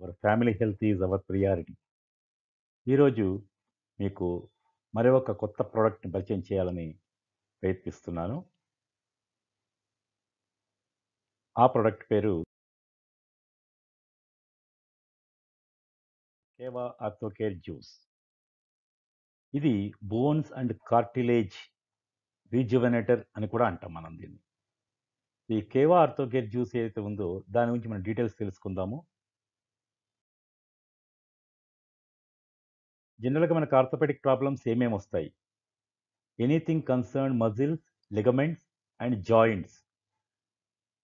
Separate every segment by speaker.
Speaker 1: your family health is our priority ఈరోజు మీకు మరి ఒక కొత్త ప్రోడక్ట్ని పరిచయం చేయాలని ప్రయత్నిస్తున్నాను ఆ ప్రోడక్ట్ పేరు కేవా ఆర్థోకేర్ జ్యూస్ ఇది బోన్స్ అండ్ కార్టిలేజ్ రీజువెనేటర్ అని కూడా అంటాం మనం దీన్ని ఈ కేవా ఆర్థోకేర్ జ్యూస్ ఏదైతే ఉందో దాని గురించి మనం డీటెయిల్స్ తెలుసుకుందాము జనరల్గా మనకు ఆర్థోపెడిక్ ప్రాబ్లమ్స్ ఏమేమి వస్తాయి anything concern muscles ligaments and joints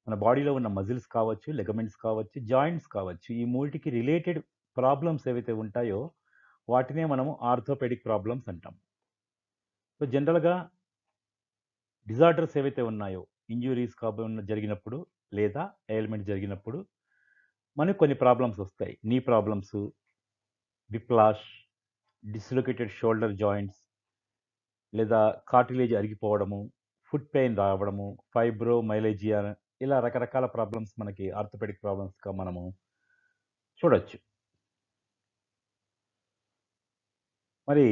Speaker 1: మన బాడీలో ఉన్న మజిల్స్ కావచ్చు లెగమెంట్స్ కావచ్చు జాయింట్స్ కావచ్చు ఈ మూటికి రిలేటెడ్ ప్రాబ్లమ్స్ ఏవైతే ఉంటాయో వాటినే మనము ఆర్థోపెడిక్ ప్రాబ్లమ్స్ అంటాం సో జనరల్గా డిజార్డర్స్ ఏవైతే ఉన్నాయో ఇంజురీస్ కాబోన్న జరిగినప్పుడు లేదా ఎయిల్మెంట్ జరిగినప్పుడు మనకు కొన్ని ప్రాబ్లమ్స్ వస్తాయి knee problems whiplash dislocated shoulder joints లేదా కార్టిలేజ్ అరిగిపోవడము ఫుట్ పెయిన్ రావడము ఫైబ్రో మైలేజియా ఇలా రకరకాల ప్రాబ్లమ్స్ మనకి ఆర్థోపెడిక్ ప్రాబ్లమ్స్గా మనము చూడవచ్చు మరి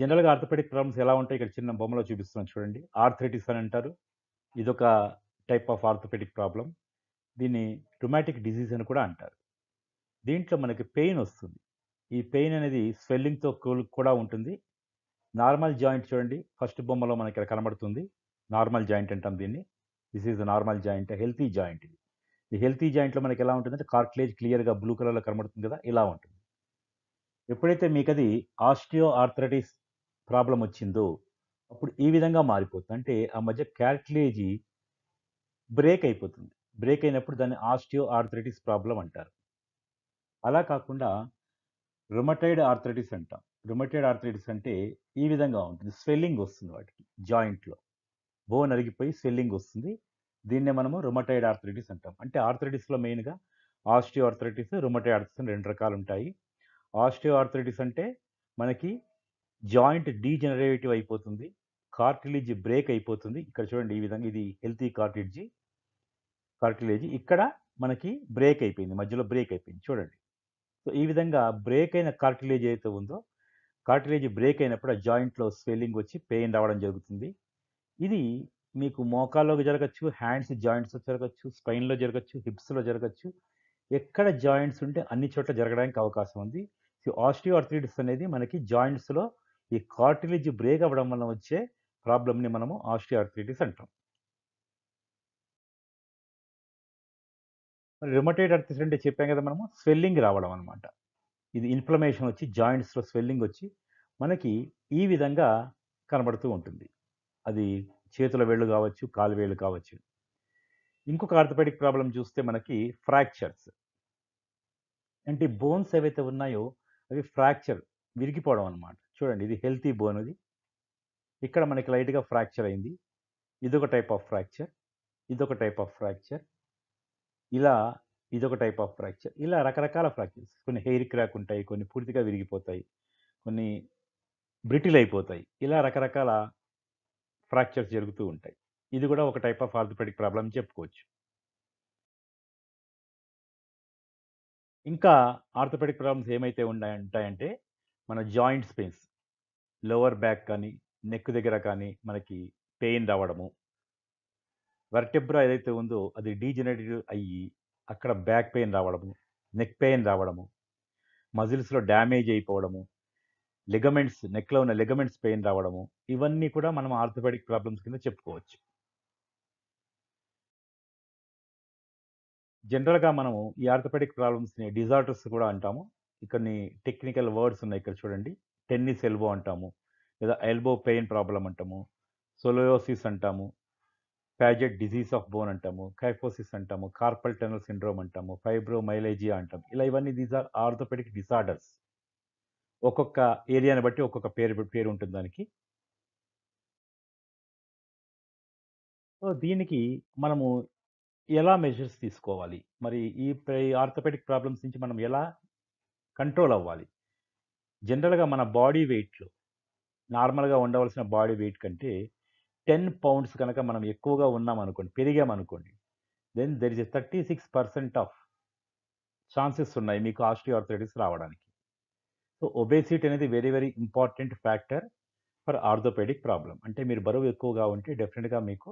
Speaker 1: జనరల్గా ఆర్థోపెడిక్ ప్రాబ్లమ్స్ ఎలా ఉంటాయి ఇక్కడ చిన్న బొమ్మలో చూపిస్తున్నాను చూడండి ఆర్థరైటిస్ అని అంటారు ఇదొక టైప్ ఆఫ్ ఆర్థోపెడిక్ ప్రాబ్లం దీన్ని రొమాటిక్ డిజీజ్ అని కూడా అంటారు దీంట్లో మనకి పెయిన్ వస్తుంది ఈ పెయిన్ అనేది స్వెల్లింగ్తో కూడా ఉంటుంది నార్మల్ జాయింట్ చూడండి ఫస్ట్ బొమ్మలో మనకి ఇక్కడ కనబడుతుంది నార్మల్ జాయింట్ అంటాం దీన్ని this is normal joint healthy joint ఇది ఈ హెల్తీ జాయింట్లో మనకి ఎలా ఉంటుంది అంటే కార్టిలేజ్ క్లియర్గా బ్లూ కలర్లో కనబడుతుంది కదా ఇలా ఉంటుంది ఎప్పుడైతే మీకు అది ఆస్టియో ఆర్థరైటిస్ ప్రాబ్లం వచ్చిందో అప్పుడు ఈ విధంగా మారిపోతుంది అంటే ఆ మధ్య క్యాటిలేజీ బ్రేక్ అయిపోతుంది బ్రేక్ అయినప్పుడు దాన్ని ఆస్టియో ఆర్థరైటిస్ ప్రాబ్లం అంటారు అలా కాకుండా రుమటైడ్ ఆర్థరైటిస్ అంటాం రుమటైడ్ ఆర్థరైటిస్ అంటే ఈ విధంగా ఉంటుంది స్వెల్లింగ్ వస్తుంది వాటికి జాయింట్లో బోన్ అరిగిపోయి స్వెల్లింగ్ వస్తుంది దీన్నే మనము రుమటైడ్ ఆర్థరైటిస్ అంటాం అంటే ఆర్థరైటిస్లో మెయిన్గా ఆస్టియో ఆర్థరైటిస్ రుమటైడ్ ఆర్థరైటిస్ రెండు రకాలు ఉంటాయి ఆస్టియో ఆర్థరైటిస్ అంటే మనకి జాయింట్ డీజనరేటివ్ అయిపోతుంది కార్టిలేజ్ బ్రేక్ అయిపోతుంది ఇక్కడ చూడండి ఈ విధంగా ఇది హెల్తీ కార్టిలేజీ కార్టిలేజీ ఇక్కడ మనకి బ్రేక్ అయిపోయింది మధ్యలో బ్రేక్ అయిపోయింది చూడండి సో ఈ విధంగా బ్రేక్ అయిన కార్టిలేజ్ ఏదైతే ఉందో కార్టిలేజ్ బ్రేక్ అయినప్పుడు ఆ జాయింట్లో స్వెల్లింగ్ వచ్చి పెయిన్ రావడం జరుగుతుంది ఇది మీకు మోకాల్లోకి జరగచ్చు హ్యాండ్స్ జాయింట్స్ జరగచ్చు స్పైన్లో జరగచ్చు హిప్స్లో జరగచ్చు ఎక్కడ జాయింట్స్ ఉంటే అన్ని చోట్ల జరగడానికి అవకాశం ఉంది సో ఆస్టియో ఆర్థరైటిస్ అనేది మనకి జాయింట్స్లో ఈ కార్టిలేజ్ బ్రేక్ అవ్వడం వల్ల వచ్చే ప్రాబ్లమ్ని మనము ఆస్టియో ఆర్థరైటిస్ అంటాం మరి రిమటైడ్ అర్థిస్ అంటే చెప్పాం కదా మనము స్వెల్లింగ్ రావడం అనమాట ఇది ఇన్ఫ్లమేషన్ వచ్చి జాయింట్స్లో స్వెల్లింగ్ వచ్చి మనకి ఈ విధంగా కనబడుతూ ఉంటుంది అది చేతుల వేళ్ళు కావచ్చు కాలు వేళ్ళు కావచ్చు ఇంకొక ఆర్థపెడిక్ ప్రాబ్లం చూస్తే మనకి ఫ్రాక్చర్స్ అంటే బోన్స్ ఏవైతే ఉన్నాయో అవి ఫ్రాక్చర్ విరిగిపోవడం అనమాట చూడండి ఇది హెల్తీ బోన్ ఇది ఇక్కడ మనకి లైట్గా ఫ్రాక్చర్ అయింది ఇదొక టైప్ ఆఫ్ ఫ్రాక్చర్ ఇదొక టైప్ ఆఫ్ ఫ్రాక్చర్ ఇలా ఇదొక టైప్ ఆఫ్ ఫ్రాక్చర్ ఇలా రకరకాల ఫ్రాక్చర్స్ కొన్ని హెయిర్ క్రాక్ ఉంటాయి కొన్ని పూర్తిగా విరిగిపోతాయి కొన్ని బ్రిటిల్ అయిపోతాయి ఇలా రకరకాల ఫ్రాక్చర్స్ జరుగుతూ ఉంటాయి ఇది కూడా ఒక టైప్ ఆఫ్ ఆర్థోపెడిక్ ప్రాబ్లం చెప్పుకోవచ్చు ఇంకా ఆర్థోపెడిక్ ప్రాబ్లమ్స్ ఏమైతే ఉన్నాయి ఉంటాయంటే మన జాయింట్స్ పెయిన్స్ లోవర్ బ్యాక్ కానీ నెక్ దగ్గర కానీ మనకి పెయిన్ రావడము వెర్టెబ్రా ఏదైతే ఉందో అది డీజనరేటివ్ అయ్యి అక్కడ బ్యాక్ పెయిన్ రావడము నెక్ పెయిన్ రావడము మజిల్స్లో డ్యామేజ్ అయిపోవడము లిగమెంట్స్ నెక్లో ఉన్న లిగమెంట్స్ పెయిన్ రావడము ఇవన్నీ కూడా మనం ఆర్థోపెడిక్ ప్రాబ్లమ్స్ కింద చెప్పుకోవచ్చు జనరల్గా మనము ఈ ఆర్థోపెడిక్ ప్రాబ్లమ్స్ని డిజార్డర్స్ కూడా అంటాము ఇక్కడ టెక్నికల్ వర్డ్స్ ఉన్నాయి ఇక్కడ చూడండి టెన్నిస్ ఎల్బో అంటాము లేదా ఎల్బో పెయిన్ ప్రాబ్లం అంటాము సోలోయోసిస్ అంటాము ప్యాజెట్ డిజీజ్ ఆఫ్ బోన్ అంటాము కైఫోసిస్ అంటాము కార్పల్ టనల్ సిండ్రోమ్ అంటాము ఫైబ్రోమైలైజియా అంటాము ఇలా ఇవన్నీ దీస్ ఆర్ ఆర్థోపెడిక్ డిసార్డర్స్ ఒక్కొక్క ఏరియాని బట్టి ఒక్కొక్క పేరు పేరు ఉంటుంది దానికి సో దీనికి మనము ఎలా మెజర్స్ తీసుకోవాలి మరి ఈ ఆర్థోపెడిక్ ప్రాబ్లమ్స్ నుంచి మనం ఎలా కంట్రోల్ అవ్వాలి జనరల్గా మన బాడీ వెయిట్లో నార్మల్గా ఉండవలసిన బాడీ వెయిట్ కంటే టెన్ పౌండ్స్ కనుక మనం ఎక్కువగా ఉన్నాం అనుకోండి పెరిగామనుకోండి then there is thirty six percent of chances ఉన్నాయి మీకు ఆర్థరైటిస్ రావడానికి సో ఒబేసిటీ అనేది very very important factor for orthopaedic problem అంటే మీరు బరువు ఎక్కువగా ఉంటే డెఫినెట్గా మీకు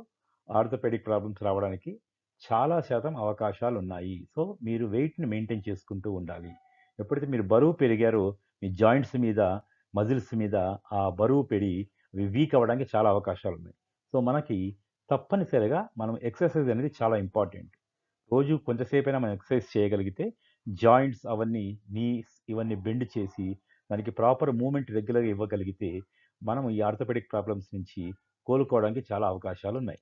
Speaker 1: ఆర్థోపెడిక్ ప్రాబ్లమ్స్ రావడానికి చాలా శాతం అవకాశాలు ఉన్నాయి సో మీరు వెయిట్ని మెయింటైన్ చేసుకుంటూ ఉండాలి ఎప్పుడైతే మీరు బరువు పెరిగారో మీ జాయింట్స్ మీద మజిల్స్ మీద ఆ బరువు పెరిగి అవి వీక్ అవ్వడానికి చాలా అవకాశాలు ఉన్నాయి సో మనకి తప్పనిసరిగా మనం ఎక్సర్సైజ్ అనేది చాలా ఇంపార్టెంట్ రోజు కొంతసేపైనా మనం ఎక్సర్సైజ్ చేయగలిగితే జాయింట్స్ అవన్నీ నీస్ ఇవన్నీ బెండ్ చేసి దానికి ప్రాపర్ మూమెంట్ రెగ్యులర్గా ఇవ్వగలిగితే మనం ఈ ఆర్థోపెడిక్ ప్రాబ్లమ్స్ నుంచి కోలుకోవడానికి చాలా అవకాశాలు ఉన్నాయి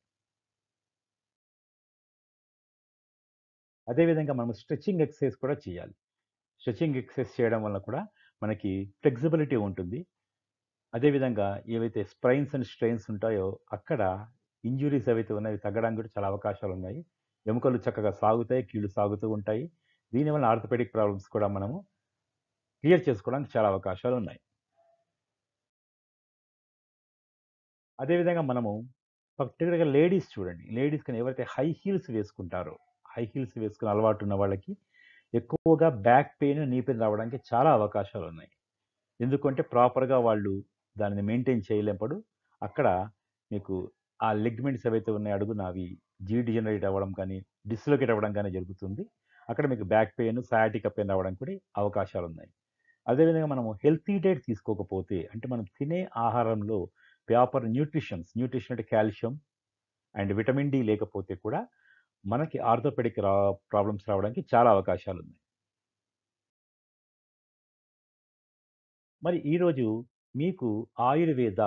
Speaker 1: అదేవిధంగా మనం స్ట్రెచ్చింగ్ ఎక్సర్సైజ్ కూడా చేయాలి స్ట్రెచ్చింగ్ ఎక్సర్సైజ్ చేయడం వల్ల కూడా మనకి ఫ్లెక్సిబిలిటీ ఉంటుంది అదేవిధంగా ఏవైతే స్ప్రైన్స్ అండ్ స్ట్రెయిన్స్ ఉంటాయో అక్కడ ఇంజురీస్ ఏవైతే ఉన్నాయో తగ్గడానికి కూడా చాలా అవకాశాలు ఉన్నాయి ఎముకలు చక్కగా సాగుతాయి కీళ్ళు సాగుతూ ఉంటాయి దీనివల్ల ఆర్థోపెడిక్ ప్రాబ్లమ్స్ కూడా మనము క్లియర్ చేసుకోవడానికి చాలా అవకాశాలు ఉన్నాయి అదేవిధంగా మనము పర్టికులర్గా లేడీస్ చూడండి లేడీస్ కానీ ఎవరైతే హై హీల్స్ వేసుకుంటారో హై హీల్స్ వేసుకుని అలవాటు ఉన్న వాళ్ళకి ఎక్కువగా బ్యాక్ పెయిన్ నీ పెయిన్ రావడానికి చాలా అవకాశాలు ఉన్నాయి ఎందుకంటే ప్రాపర్గా వాళ్ళు దానిని మెయింటైన్ చేయలేనప్పుడు అక్కడ మీకు ఆ లెగ్మెంట్స్ ఏవైతే ఉన్నాయో అడుగున అవి జీ డిజనరేట్ అవ్వడం కానీ డిస్లోకేట్ అవ్వడం కానీ జరుగుతుంది అక్కడ మీకు బ్యాక్ పెయిన్ సయాటిక్ పెయిన్ అవ్వడం కూడా అవకాశాలు ఉన్నాయి అదేవిధంగా మనం హెల్తీ డైట్ తీసుకోకపోతే అంటే మనం తినే ఆహారంలో పేపర్ న్యూట్రిషన్స్ న్యూట్రిషన్ అంటే కాల్షియం అండ్ విటమిన్ డి లేకపోతే కూడా మనకి ఆర్థోపెడిక్ రా ప్రాబ్లమ్స్ రావడానికి చాలా అవకాశాలు ఉన్నాయి మరి ఈరోజు మీకు ఆయుర్వేద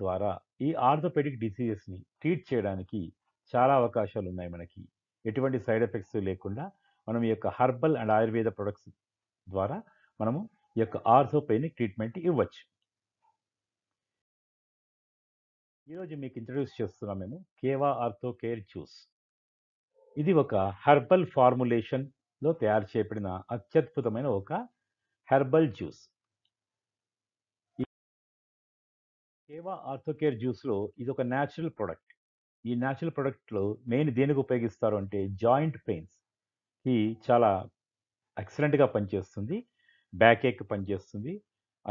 Speaker 1: ద్వారా ఈ ఆర్థోపెడిక్ డిసీజెస్ని ట్రీట్ చేయడానికి చాలా అవకాశాలు ఉన్నాయి మనకి ఎటువంటి సైడ్ ఎఫెక్ట్స్ లేకుండా మనం ఈ యొక్క హర్బల్ అండ్ ఆయుర్వేద ప్రొడక్ట్స్ ద్వారా మనము ఈ యొక్క ఆర్థోపెయిన్ ట్రీట్మెంట్ ఇవ్వచ్చు ఈరోజు మీకు ఇంట్రడ్యూస్ చేస్తున్నాం మేము కేవా ఆర్థో కేర్ జ్యూస్ ఇది ఒక హర్బల్ ఫార్ములేషన్లో తయారు చేయబడిన అత్యద్భుతమైన ఒక హెర్బల్ జ్యూస్ కేవా ఆర్థోకేర్ జ్యూస్లో ఇది ఒక న్యాచురల్ ప్రోడక్ట్ ఈ న్యాచురల్ ప్రోడక్ట్లో మెయిన్ దేనికి ఉపయోగిస్తారు అంటే జాయింట్ పెయిన్స్ ఇది చాలా ఎక్సలెంట్గా పనిచేస్తుంది బ్యాక్ ఏక్ పనిచేస్తుంది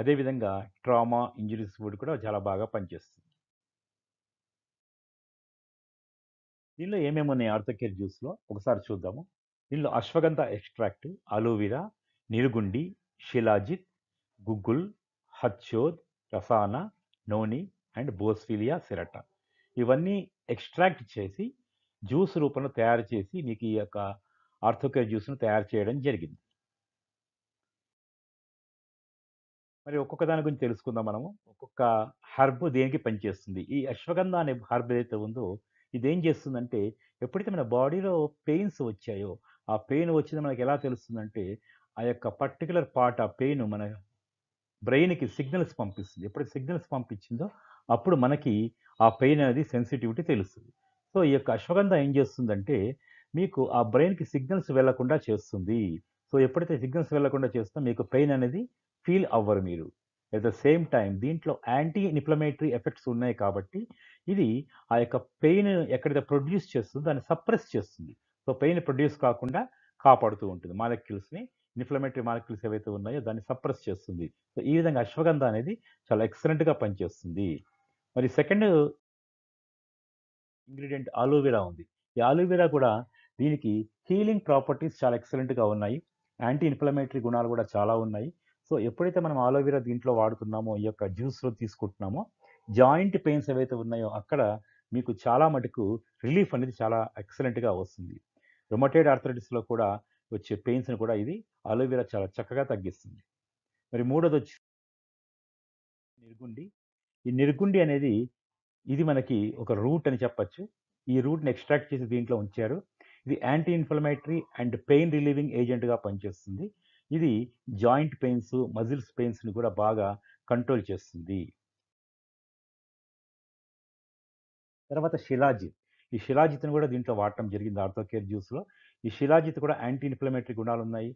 Speaker 1: అదేవిధంగా ట్రామా ఇంజరీస్ కూడా కూడా చాలా బాగా పనిచేస్తుంది దీనిలో ఏమేమి ఉన్నాయి ఆర్థోకేర్ జ్యూస్లో ఒకసారి చూద్దాము దీనిలో ashwagandha extract aloe vera nirgundi shilajit guggul hadjod rasna noni and boswellia serrata ఇవన్నీ ఎక్స్ట్రాక్ట్ చేసి జ్యూస్ రూపంలో తయారు చేసి మీకు ఈ యొక్క ఆర్థోకే జ్యూస్ను తయారు చేయడం జరిగింది మరి ఒక్కొక్క దాని గురించి తెలుసుకుందాం మనము ఒక్కొక్క హర్బ్ దేనికి పనిచేస్తుంది ఈ అశ్వగంధ అనే హర్బ్ ఏదైతే ఉందో ఇది ఏం చేస్తుందంటే ఎప్పుడైతే మన బాడీలో పెయిన్స్ వచ్చాయో ఆ పెయిన్ వచ్చింది మనకి ఎలా తెలుస్తుందంటే ఆ యొక్క పర్టికులర్ పార్ట్ ఆ పెయిన్ మన బ్రెయిన్కి సిగ్నల్స్ పంపిస్తుంది ఎప్పుడు సిగ్నల్స్ పంపించిందో అప్పుడు మనకి ఆ పెయిన్ అనేది సెన్సిటివిటీ తెలుస్తుంది సో ఈ యొక్క అశ్వగంధ ఏం చేస్తుందంటే మీకు ఆ బ్రెయిన్కి సిగ్నల్స్ వెళ్లకుండా చేస్తుంది సో ఎప్పుడైతే సిగ్నల్స్ వెళ్లకుండా చేస్తుందో మీకు పెయిన్ అనేది ఫీల్ అవ్వరు మీరు అట్ ద సేమ్ టైం దీంట్లో యాంటీ ఇన్ఫ్లమేటరీ ఎఫెక్ట్స్ ఉన్నాయి కాబట్టి ఇది ఆ యొక్క పెయిన్ ఎక్కడైతే ప్రొడ్యూస్ చేస్తుందో దాన్ని సప్రెస్ చేస్తుంది సో పెయిన్ ప్రొడ్యూస్ కాకుండా కాపాడుతూ ఉంటుంది మాలిక్యూల్స్ని ఇన్ఫ్లమేటరీ మాలిక్యూల్స్ ఏవైతే ఉన్నాయో దాన్ని సప్రెస్ చేస్తుంది సో ఈ విధంగా అశ్వగంధ అనేది చాలా ఎక్సలెంట్గా పనిచేస్తుంది మరి సెకండ్ ఇంగ్రీడియంట్ ఆలోవెరా ఉంది ఈ ఆలోవెరా కూడా దీనికి హీలింగ్ ప్రాపర్టీస్ చాలా ఎక్సలెంట్గా ఉన్నాయి యాంటీ ఇన్ఫ్లమేటరీ గుణాలు కూడా చాలా ఉన్నాయి సో ఎప్పుడైతే మనం ఆలోవెరా దీంట్లో వాడుతున్నామో ఈ యొక్క జ్యూస్లో తీసుకుంటున్నామో జాయింట్ పెయిన్స్ ఏవైతే ఉన్నాయో అక్కడ మీకు చాలా మటుకు రిలీఫ్ అనేది చాలా ఎక్సలెంట్గా వస్తుంది రొమటైడ్ ఆర్థరైటిస్లో కూడా వచ్చే పెయిన్స్ని కూడా ఇది అలోవెరా చాలా చక్కగా తగ్గిస్తుంది మరి మూడోది వచ్చి నిర్గుండి ఈ నిర్గుండి అనేది ఇది మనకి ఒక రూట్ అని చెప్పచ్చు ఈ రూట్ని ఎక్స్ట్రాక్ట్ చేసి దీంట్లో ఉంచారు ఇది anti inflammatory and pain relieving ఏజెంట్గా పనిచేస్తుంది ఇది జాయింట్ పెయిన్స్ మజిల్స్ పెయిన్స్ని కూడా బాగా కంట్రోల్ చేస్తుంది తర్వాత శిలాజిత్ ఈ శిలాజిత్ని కూడా దీంట్లో వాడటం జరిగింది ఆర్థోకేర్ జ్యూస్లో ఈ శిలాజిత్ కూడా యాంటీ ఇన్ఫ్లమేటరీ గుణాలు ఉన్నాయి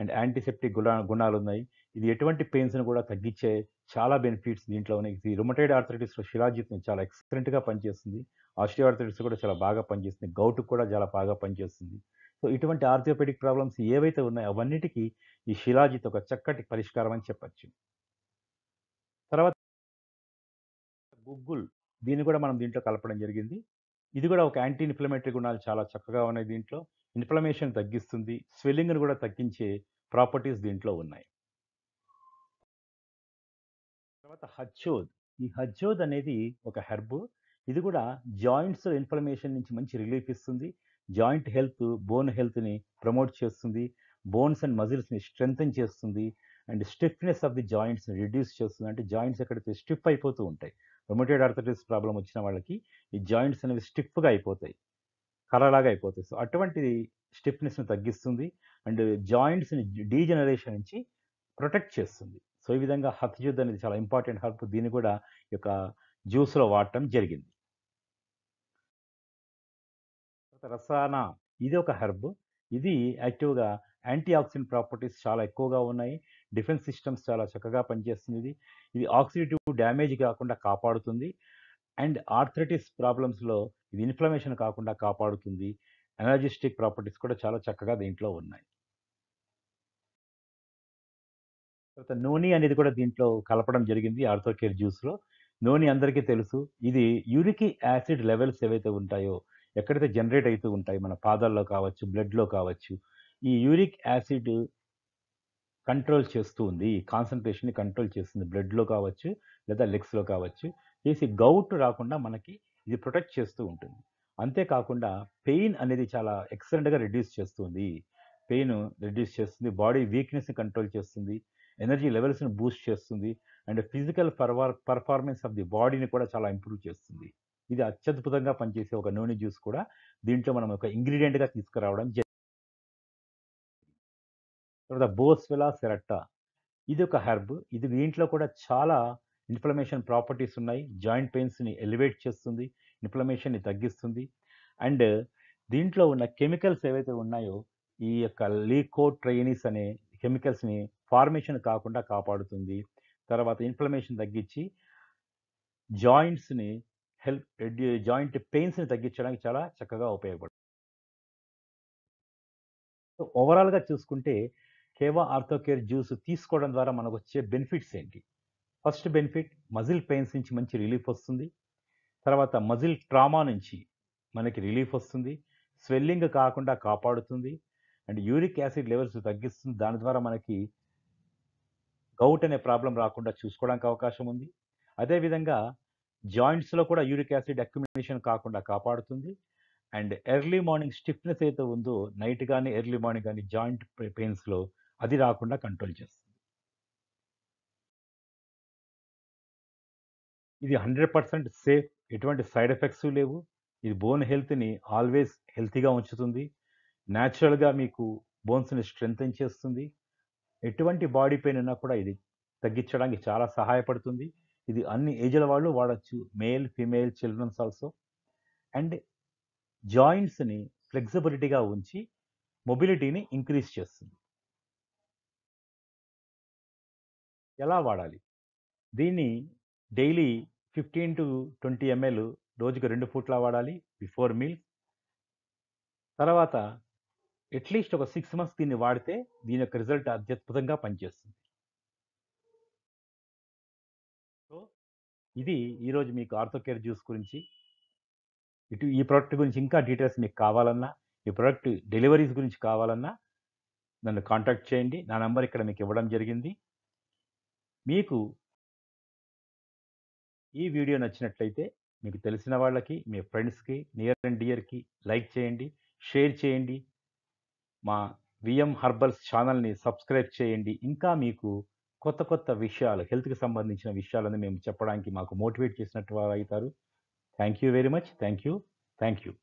Speaker 1: అండ్ యాంటీసెప్టిక్ గుణ గుణాలు ఉన్నాయి ఇది ఎటువంటి పెయిన్స్ని కూడా తగ్గించే చాలా బెనిఫిట్స్ దీంట్లో ఉన్నాయి ఇది రుమటైడ్ ఆర్థరైటిస్లో శిలాజిత్ చాలా ఎక్సలెంట్గా పనిచేస్తుంది ఆస్ట్రియో ఆర్థరైటిస్ కూడా చాలా బాగా పనిచేస్తుంది గౌట్ కూడా చాలా బాగా పనిచేస్తుంది సో ఇటువంటి ఆర్థోపెడిక్ ప్రాబ్లమ్స్ ఏవైతే ఉన్నాయో అవన్నిటికీ ఈ శిలాజిత్ ఒక చక్కటి పరిష్కారం అని చెప్పచ్చు తర్వాత గుగ్గుల్ దీన్ని కూడా మనం దీంట్లో కలపడం జరిగింది ఇది కూడా ఒక యాంటీ ఇన్ఫ్లమేటరీ గుణాలు చాలా చక్కగా ఉన్నాయి దీంట్లో ఇన్ఫ్లమేషన్ తగ్గిస్తుంది స్వెల్లింగ్ను కూడా తగ్గించే ప్రాపర్టీస్ దీంట్లో ఉన్నాయి తర్వాత హచ్చోద్ ఈ హచ్చోద్ అనేది ఒక హెర్బ్ ఇది కూడా జాయింట్స్ ఇన్ఫ్లమేషన్ నుంచి మంచి రిలీఫ్ ఇస్తుంది జాయింట్ హెల్త్ బోన్ హెల్త్ని ప్రమోట్ చేస్తుంది బోన్స్ అండ్ మజిల్స్ని స్ట్రెంగ్తన్ చేస్తుంది అండ్ స్టిఫ్నెస్ ఆఫ్ ది జాయింట్స్ని రిడ్యూస్ చేస్తుంది అంటే జాయింట్స్ ఎక్కడైతే స్టిఫ్ అయిపోతూ ఉంటాయి రొమటైడ్ ఆర్థటిస్ ప్రాబ్లం వచ్చిన వాళ్ళకి ఈ జాయింట్స్ అనేవి స్టిఫ్గా అయిపోతాయి కలలాగా అయిపోతాయి సో అటువంటి స్టిఫ్నెస్ని తగ్గిస్తుంది అండ్ జాయింట్స్ని డీజనరేషన్ నుంచి ప్రొటెక్ట్ చేస్తుంది సో ఈ విధంగా హత్జుద్ అనేది చాలా ఇంపార్టెంట్ హెల్ప్ దీన్ని కూడా ఈ యొక్క జ్యూస్లో వాడటం జరిగింది రసాన ఇది ఒక హెర్బ్ ఇది యాక్టివ్గా యాంటీ ఆక్సిడెంట్ ప్రాపర్టీస్ చాలా ఎక్కువగా ఉన్నాయి డిఫెన్స్ సిస్టమ్స్ చాలా చక్కగా పనిచేస్తుంది ఇది ఇది ఆక్సిడేటివ్ డ్యామేజ్ కాకుండా కాపాడుతుంది అండ్ ఆర్థరైటిస్ ప్రాబ్లమ్స్లో ఇది ఇన్ఫ్లమేషన్ కాకుండా కాపాడుతుంది ఎనర్జిస్టిక్ ప్రాపర్టీస్ కూడా చాలా చక్కగా దీంట్లో ఉన్నాయి తర్వాత నూనె అనేది కూడా దీంట్లో కలపడం జరిగింది ఆర్థోకేర్ జ్యూస్లో నూనె అందరికీ తెలుసు ఇది యూరిక్ యాసిడ్ లెవెల్స్ ఏవైతే ఉంటాయో ఎక్కడైతే జనరేట్ అవుతూ ఉంటాయి మన పాదాల్లో కావచ్చు బ్లడ్లో కావచ్చు ఈ యూరిక్ యాసిడ్ కంట్రోల్ చేస్తుంది కాన్సన్ట్రేషన్ని కంట్రోల్ చేస్తుంది బ్లడ్లో కావచ్చు లేదా లెగ్స్లో కావచ్చు చేసి గౌట్ రాకుండా మనకి ఇది ప్రొటెక్ట్ చేస్తూ ఉంటుంది అంతేకాకుండా పెయిన్ అనేది చాలా ఎక్సలెంట్గా రిడ్యూస్ చేస్తుంది పెయిన్ రిడ్యూస్ చేస్తుంది బాడీ వీక్నెస్ని కంట్రోల్ చేస్తుంది ఎనర్జీ లెవెల్స్ని బూస్ట్ చేస్తుంది అండ్ ఫిజికల్ పర్వార్ పర్ఫార్మెన్స్ ఆఫ్ ది బాడీని కూడా చాలా ఇంప్రూవ్ చేస్తుంది ఇది అత్యద్భుతంగా పనిచేసే ఒక నూనె జ్యూస్ కూడా దీంట్లో మనం ఒక ఇంగ్రీడియంట్గా తీసుకురావడం జరిగింది తర్వాత బోస్వెలా సెరట్టా ఇది ఒక హెర్బ్ ఇది దీంట్లో కూడా చాలా ఇన్ఫ్లమేషన్ ప్రాపర్టీస్ ఉన్నాయి జాయింట్ పెయిన్స్ని ఎలివేట్ చేస్తుంది ఇన్ఫ్లమేషన్ని తగ్గిస్తుంది అండ్ దీంట్లో ఉన్న కెమికల్స్ ఏవైతే ఉన్నాయో ఈ యొక్క లీకో ట్రైనీస్ అనే కెమికల్స్ని ఫార్మేషన్ కాకుండా కాపాడుతుంది తర్వాత ఇన్ఫ్లమేషన్ తగ్గించి జాయింట్స్ని హెల్ప్ జాయింట్ పెయిన్స్ని తగ్గించడానికి చాలా చక్కగా ఉపయోగపడుతుంది ఓవరాల్గా చూసుకుంటే కేవా ఆర్థోకేర్ జ్యూస్ తీసుకోవడం ద్వారా మనకు వచ్చే బెనిఫిట్స్ ఏంటి ఫస్ట్ బెనిఫిట్ మజిల్ పెయిన్స్ నుంచి మంచి రిలీఫ్ వస్తుంది తర్వాత మజిల్ ట్రామా నుంచి మనకి రిలీఫ్ వస్తుంది స్వెల్లింగ్ కాకుండా కాపాడుతుంది అండ్ యూరిక్ యాసిడ్ లెవెల్స్ తగ్గిస్తుంది దాని ద్వారా మనకి గౌట్ అనే ప్రాబ్లం రాకుండా చూసుకోవడానికి అవకాశం ఉంది అదేవిధంగా జాయింట్స్లో కూడా యూరిక్ యాసిడ్ అక్యుమినేషన్ కాకుండా కాపాడుతుంది అండ్ ఎర్లీ మార్నింగ్ స్టిఫ్నెస్ అయితే ఉందో నైట్ కానీ ఎర్లీ మార్నింగ్ కానీ జాయింట్ పెయిన్స్లో అది రాకుండా కంట్రోల్ చేస్తుంది ఇది హండ్రెడ్ పర్సెంట్ సేఫ్ ఎటువంటి సైడ్ ఎఫెక్ట్స్ లేవు ఇది బోన్ హెల్త్ని ఆల్వేస్ హెల్తీగా ఉంచుతుంది న్యాచురల్గా మీకు బోన్స్ని స్ట్రెంగ్తన్ చేస్తుంది ఎటువంటి బాడీ పెయిన్ ఉన్నా కూడా ఇది తగ్గించడానికి చాలా సహాయపడుతుంది ఇది అన్ని ఏజ్ల వాళ్ళు వాడచ్చు male female childrens also and జాయింట్స్ని ఫ్లెక్సిబిలిటీగా ఉంచి మొబిలిటీని ఇంక్రీజ్ చేస్తుంది ఎలా వాడాలి దీన్ని daily fifteen to twenty ML రోజుకు రెండు పూట్ల వాడాలి బిఫోర్ మీల్స్ తర్వాత అట్లీస్ట్ ఒక సిక్స్ మంత్స్ దీన్ని వాడితే దీని యొక్క రిజల్ట్ అత్యద్భుతంగా పనిచేస్తుంది సో ఇది ఈరోజు మీకు ఆర్థోకేర్ జ్యూస్ గురించి ఇటు ఈ ప్రోడక్ట్ గురించి ఇంకా డీటెయిల్స్ మీకు కావాలన్నా ఈ ప్రోడక్ట్ డెలివరీస్ గురించి కావాలన్నా నన్ను కాంటాక్ట్ చేయండి నా నంబర్ ఇక్కడ మీకు ఇవ్వడం జరిగింది మీకు ఈ వీడియో నచ్చినట్లయితే మీకు తెలిసిన వాళ్ళకి మీ ఫ్రెండ్స్కి నియర్ అండ్ డియర్కి లైక్ చేయండి షేర్ చేయండి మా విఎం హర్బల్స్ ఛానల్ని సబ్స్క్రైబ్ చేయండి ఇంకా మీకు కొత్త కొత్త విషయాలు హెల్త్కి సంబంధించిన విషయాలను మేము చెప్పడానికి మాకు మోటివేట్ చేసినట్టు వారు అవుతారు thank you very much thank you thank you